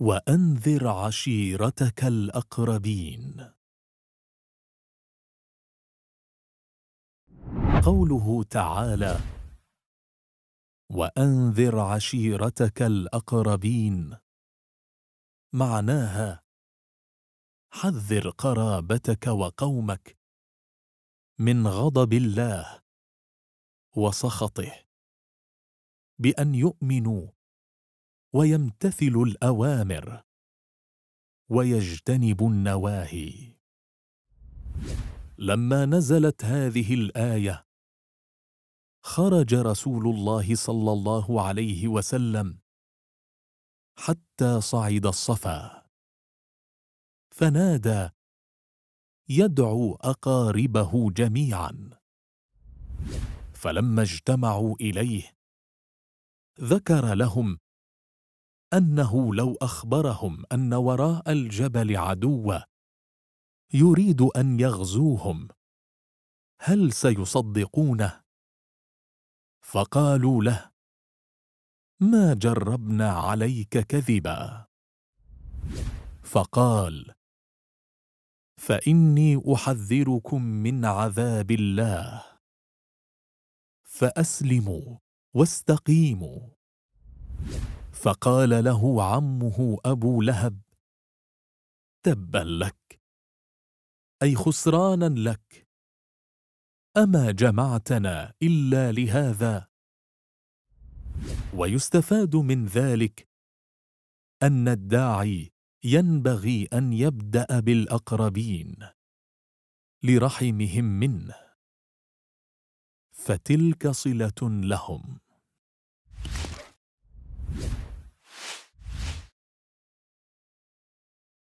وأنذر عشيرتك الأقربين قوله تعالى وأنذر عشيرتك الأقربين معناها حذر قرابتك وقومك من غضب الله وسخطه بأن يؤمنوا ويمتثل الأوامر ويجتنب النواهي لما نزلت هذه الآية خرج رسول الله صلى الله عليه وسلم حتى صعد الصفا فنادى يدعو أقاربه جميعا فلما اجتمعوا إليه ذكر لهم انه لو اخبرهم ان وراء الجبل عدوا يريد ان يغزوهم هل سيصدقونه فقالوا له ما جربنا عليك كذبا فقال فاني احذركم من عذاب الله فاسلموا واستقيموا فقال له عمه ابو لهب تبا لك اي خسرانا لك اما جمعتنا الا لهذا ويستفاد من ذلك ان الداعي ينبغي ان يبدا بالاقربين لرحمهم منه فتلك صله لهم